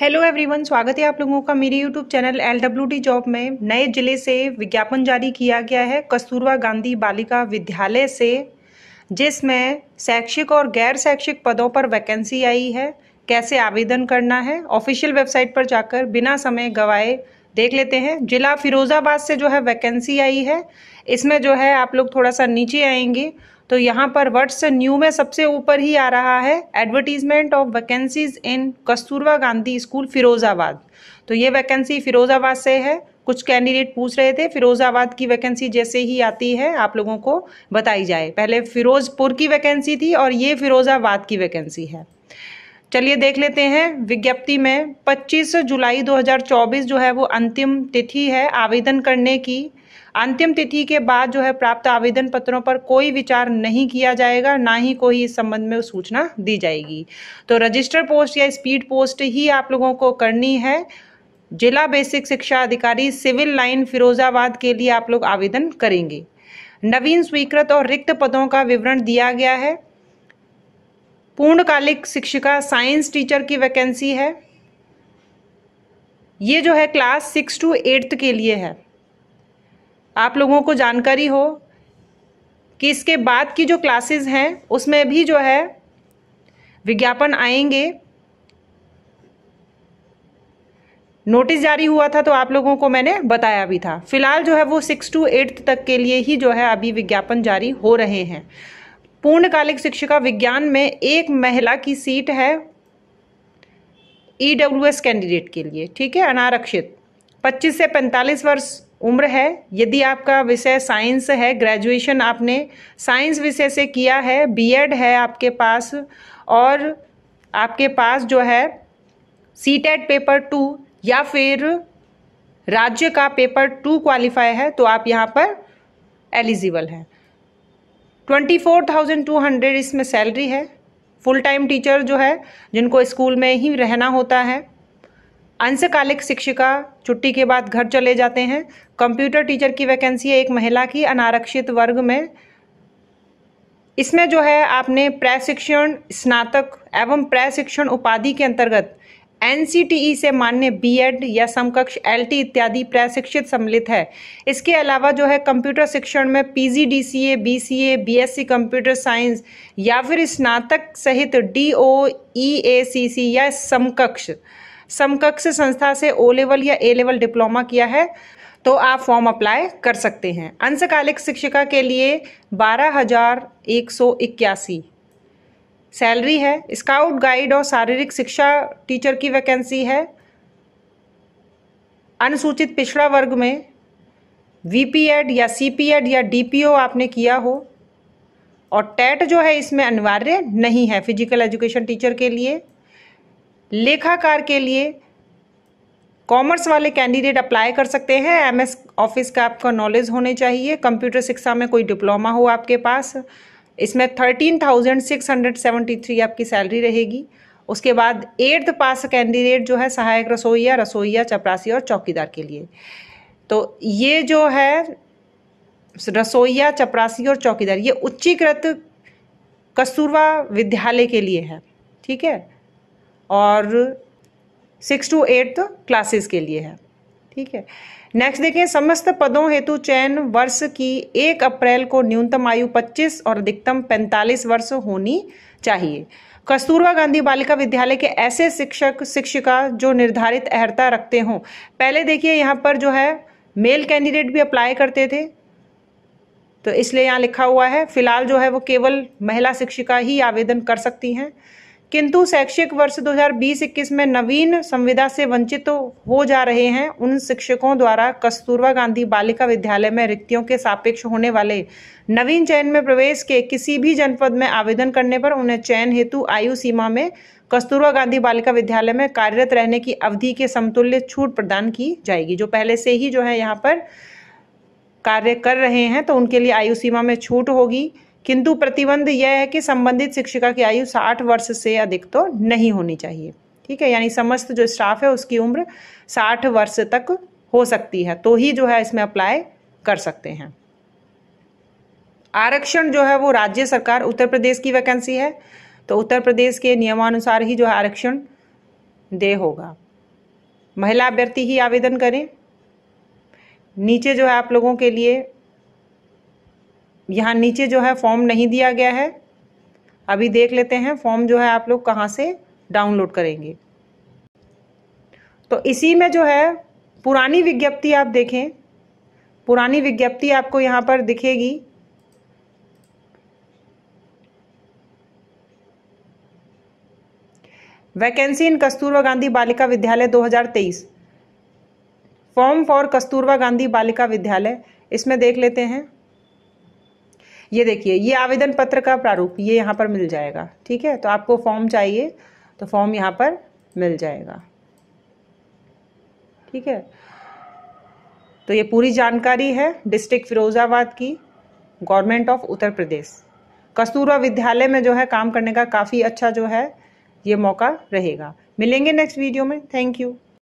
hello everyone स्वागत है आप लोगों का मेरे YouTube channel L W D job में नए जिले से विज्ञापन जारी किया गया है कस्तूरबा गांधी बालिका विद्यालय से जिसमें शैक्षिक और गैर शैक्षिक पदों पर वैकेंसी आई है कैसे आवेदन करना है ऑफिशियल वेबसाइट पर जाकर बिना समय गवाए देख लेते हैं ज़िला फिरोज़ाबाद से जो है वैकेंसी आई है इसमें जो है आप लोग थोड़ा सा नीचे आएंगे तो यहाँ पर वर्ड्स न्यू में सबसे ऊपर ही आ रहा है advertisement of vacancies in Kasturba Gandhi school Firozabad तो ये वैकेंसी फिरोज़ाबाद से है कुछ कैंडिडेट पूछ रहे थे फिरोज़ाबाद की वैकेंसी जैसे ही आती है आप लोगों को बताई जाए पहले फिरोज़पुर की वैकेंसी थी और ये फिरोज़ाबाद की वैकेंसी है चलिए देख लेते हैं विज्ञप्ति में 25 जुलाई 2024 जो है वो अंतिम तिथि है आवेदन करने की अंतिम तिथि के बाद जो है प्राप्त आवेदन पत्रों पर कोई विचार नहीं किया जाएगा ना ही कोई इस संबंध में सूचना दी जाएगी तो रजिस्टर पोस्ट या स्पीड पोस्ट ही आप लोगों को करनी है जिला बेसिक शिक्षा अधिकारी सिविल लाइन फिरोजाबाद के लिए आप लोग आवेदन करेंगे नवीन स्वीकृत और रिक्त पदों का विवरण दिया गया है पूर्णकालिक शिक्षिका साइंस टीचर की वैकेंसी है ये जो है क्लास सिक्स टू एट्थ के लिए है आप लोगों को जानकारी हो कि इसके बाद की जो क्लासेस हैं उसमें भी जो है विज्ञापन आएंगे नोटिस जारी हुआ था तो आप लोगों को मैंने बताया भी था फिलहाल जो है वो सिक्स टू एट्थ तक के लिए ही जो है अभी विज्ञापन जारी हो रहे हैं पूर्णकालिक शिक्षिका विज्ञान में एक महिला की सीट है एस e कैंडिडेट के लिए ठीक है अनारक्षित 25 से 45 वर्ष उम्र है यदि आपका विषय साइंस है ग्रेजुएशन आपने साइंस विषय से किया है बीएड है आपके पास और आपके पास जो है C TET e paper two या फिर राज्य का पेपर टू क्वालिफाई है तो आप यहाँ पर एलिजिबल हैं twenty four thousand two hundred इसमें सैलरी है फुल टाइम टीचर जो है जिनको स्कूल में ही रहना होता है अंशकालिक शिक्षिका छुट्टी के बाद घर चले जाते हैं कंप्यूटर टीचर की वैकेंसी है एक महिला की अनारक्षित वर्ग में इसमें जो है आपने प्रशिक्षण स्नातक एवं प्रशिक्षण उपाधि के अंतर्गत एनसीटीई से मान्य बीएड या समकक्ष एलटी इत्यादि प्रशिक्षित सम्मिलित है इसके अलावा जो है कंप्यूटर शिक्षण में PGDCA BCA BSc computer science या फिर स्नातक सहित सी सी या समकक्ष समकक्ष संस्था से ओ लेवल या ए लेवल डिप्लोमा किया है तो आप फॉर्म अप्लाई कर सकते हैं अंशकालिक शिक्षिका के लिए बारह हजार एक सौ इक्यासी सैलरी है स्काउट गाइड और शारीरिक शिक्षा टीचर की वैकेंसी है अनुसूचित पिछड़ा वर्ग में वी एड या सी एड या डी आपने किया हो और टेट जो है इसमें अनिवार्य नहीं है फिजिकल एजुकेशन टीचर के लिए लेखाकार के लिए कॉमर्स वाले कैंडिडेट अप्लाई कर सकते हैं एमएस ऑफिस का आपका नॉलेज होने चाहिए कंप्यूटर शिक्षा में कोई डिप्लोमा हो आपके पास इसमें thirteen thousand six hundred seventy three आपकी सैलरी रहेगी उसके बाद एट्थ पास कैंडिडेट जो है सहायक रसोईया रसोईया चपरासी और चौकीदार के लिए तो ये जो है रसोईया चपरासी और चौकीदार ये उच्चीकृत कस्तूरबा विद्यालय के लिए है ठीक है और सिक्स टू एट्थ क्लासेस के लिए है ठीक है नेक्स्ट देखिए समस्त पदों हेतु चयन वर्ष की एक अप्रैल को न्यूनतम आयु 25 और अधिकतम 45 वर्ष होनी चाहिए कस्तूरबा गांधी बालिका विद्यालय के ऐसे शिक्षक शिक्षिका जो निर्धारित अहर्ता रखते हों पहले देखिए यहाँ पर जो है मेल कैंडिडेट भी अप्लाई करते थे तो इसलिए यहाँ लिखा हुआ है फिलहाल जो है वो केवल महिला शिक्षिका ही आवेदन कर सकती हैं किंतु शैक्षिक वर्ष 2020-21 में नवीन संविदा से वंचित तो हो जा रहे हैं उन शिक्षकों द्वारा कस्तूरबा गांधी बालिका विद्यालय में रिक्तियों के सापेक्ष होने वाले नवीन चयन में प्रवेश के किसी भी जनपद में आवेदन करने पर उन्हें चयन हेतु आयु सीमा में कस्तूरबा गांधी बालिका विद्यालय में कार्यरत रहने की अवधि के समतुल्य छूट प्रदान की जाएगी जो पहले से ही जो है यहाँ पर कार्य कर रहे हैं तो उनके लिए आयु सीमा में छूट होगी किंतु प्रतिबंध यह है कि संबंधित शिक्षिका की आयु 60 वर्ष से अधिक तो नहीं होनी चाहिए ठीक है यानी समस्त जो स्टाफ है उसकी उम्र 60 वर्ष तक हो सकती है तो ही जो है इसमें अप्लाई कर सकते हैं आरक्षण जो है वो राज्य सरकार उत्तर प्रदेश की वैकेंसी है तो उत्तर प्रदेश के नियमानुसार ही जो है आरक्षण दे होगा महिला अभ्यर्थी ही आवेदन करें नीचे जो है आप लोगों के लिए यहाँ नीचे जो है फॉर्म नहीं दिया गया है अभी देख लेते हैं फॉर्म जो है आप लोग कहाँ से डाउनलोड करेंगे तो इसी में जो है पुरानी विज्ञप्ति आप देखें पुरानी विज्ञप्ति आपको यहाँ पर दिखेगी वैकेंसी इन कस्तूरबा गांधी बालिका विद्यालय 2023 फॉर्म फॉर कस्तूरबा गांधी बालिका विद्यालय इसमें देख लेते हैं ये देखिए ये आवेदन पत्र का प्रारूप ये यहाँ पर मिल जाएगा ठीक है तो आपको फॉर्म चाहिए तो फॉर्म यहाँ पर मिल जाएगा ठीक है तो ये पूरी जानकारी है डिस्ट्रिक्ट फिरोज़ाबाद की गवर्नमेंट ऑफ उत्तर प्रदेश कस्तूरबा विद्यालय में जो है काम करने का काफ़ी अच्छा जो है ये मौका रहेगा मिलेंगे नेक्स्ट वीडियो में थैंक यू